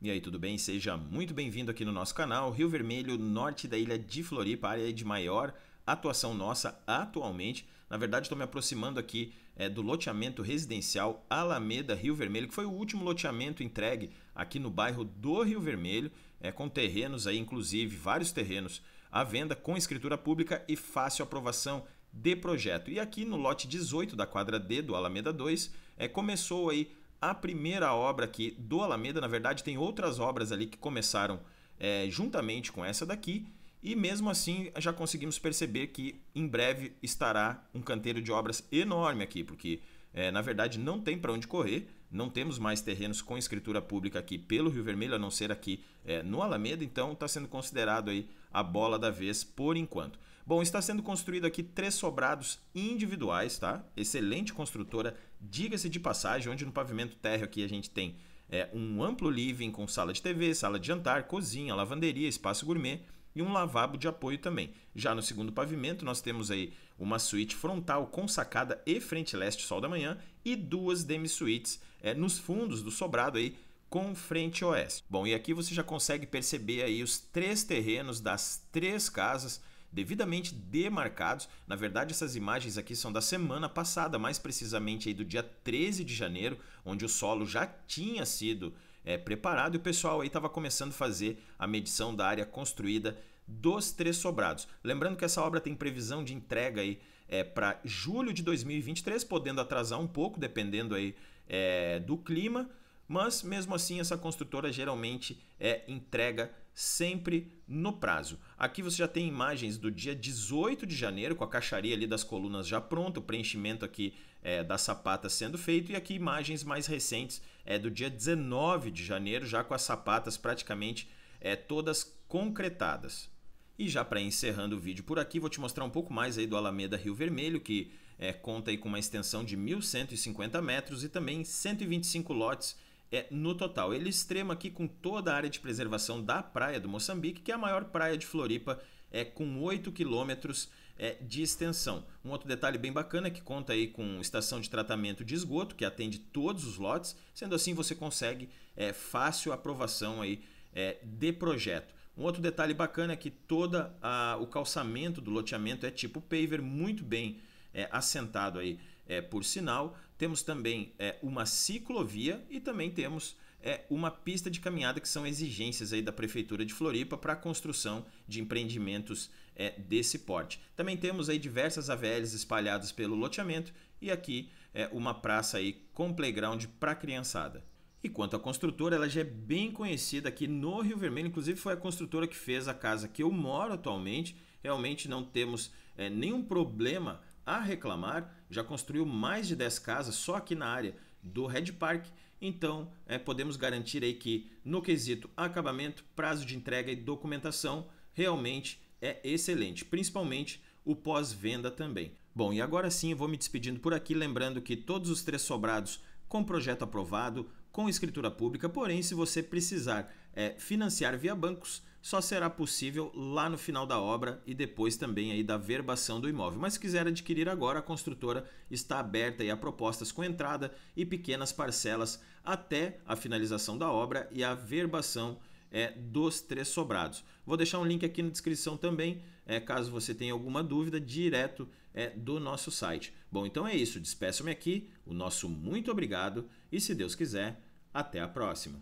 E aí, tudo bem? Seja muito bem-vindo aqui no nosso canal. Rio Vermelho, norte da ilha de Floripa, área de maior atuação nossa atualmente. Na verdade, estou me aproximando aqui é, do loteamento residencial Alameda Rio Vermelho, que foi o último loteamento entregue aqui no bairro do Rio Vermelho, é, com terrenos aí, inclusive vários terrenos à venda com escritura pública e fácil aprovação de projeto. E aqui no lote 18 da quadra D do Alameda 2, é, eh, começou aí a primeira obra aqui do Alameda, na verdade, tem outras obras ali que começaram é, juntamente com essa daqui, e mesmo assim já conseguimos perceber que em breve estará um canteiro de obras enorme aqui, porque é, na verdade não tem para onde correr, não temos mais terrenos com escritura pública aqui pelo Rio Vermelho, a não ser aqui é, no Alameda, então está sendo considerado aí a bola da vez por enquanto. Bom, está sendo construído aqui três sobrados individuais, tá? Excelente construtora, diga-se de passagem, onde no pavimento térreo aqui a gente tem é, um amplo living com sala de TV, sala de jantar, cozinha, lavanderia, espaço gourmet e um lavabo de apoio também. Já no segundo pavimento, nós temos aí uma suíte frontal com sacada e frente leste sol da manhã e duas demi-suítes é, nos fundos do sobrado aí com frente oeste. Bom, e aqui você já consegue perceber aí os três terrenos das três casas devidamente demarcados. Na verdade, essas imagens aqui são da semana passada, mais precisamente aí do dia 13 de janeiro, onde o solo já tinha sido é, preparado e o pessoal aí estava começando a fazer a medição da área construída dos três sobrados. Lembrando que essa obra tem previsão de entrega aí é, para julho de 2023, podendo atrasar um pouco, dependendo aí é, do clima, mas mesmo assim essa construtora geralmente é entrega sempre no prazo. Aqui você já tem imagens do dia 18 de janeiro, com a caixaria ali das colunas já pronta, o preenchimento aqui é, da sapata sendo feito, e aqui imagens mais recentes é, do dia 19 de janeiro, já com as sapatas praticamente é, todas concretadas. E já para encerrando o vídeo por aqui, vou te mostrar um pouco mais aí do Alameda Rio Vermelho, que é, conta aí com uma extensão de 1.150 metros e também 125 lotes é, no total. Ele extrema aqui com toda a área de preservação da praia do Moçambique, que é a maior praia de Floripa, é, com 8 quilômetros é, de extensão. Um outro detalhe bem bacana é que conta aí com estação de tratamento de esgoto, que atende todos os lotes, sendo assim você consegue é, fácil aprovação aí, é, de projeto. Um outro detalhe bacana é que todo o calçamento do loteamento é tipo paver, muito bem é, assentado aí é, por sinal, temos também é, uma ciclovia e também temos é, uma pista de caminhada que são exigências aí da Prefeitura de Floripa para a construção de empreendimentos é, desse porte. Também temos aí diversas AVLs espalhadas pelo loteamento e aqui é, uma praça aí com playground para criançada. E quanto à construtora, ela já é bem conhecida aqui no Rio Vermelho, inclusive foi a construtora que fez a casa que eu moro atualmente. Realmente não temos é, nenhum problema a reclamar já construiu mais de 10 casas só aqui na área do Red Park. Então, é, podemos garantir aí que no quesito acabamento, prazo de entrega e documentação, realmente é excelente, principalmente o pós-venda também. Bom, e agora sim eu vou me despedindo por aqui, lembrando que todos os três sobrados com projeto aprovado, com escritura pública, porém se você precisar é, financiar via bancos, só será possível lá no final da obra e depois também aí da verbação do imóvel. Mas se quiser adquirir agora, a construtora está aberta aí a propostas com entrada e pequenas parcelas até a finalização da obra e a verbação é, dos três sobrados. Vou deixar um link aqui na descrição também, é, caso você tenha alguma dúvida, direto é, do nosso site. Bom, então é isso. Despeço-me aqui, o nosso muito obrigado e, se Deus quiser, até a próxima.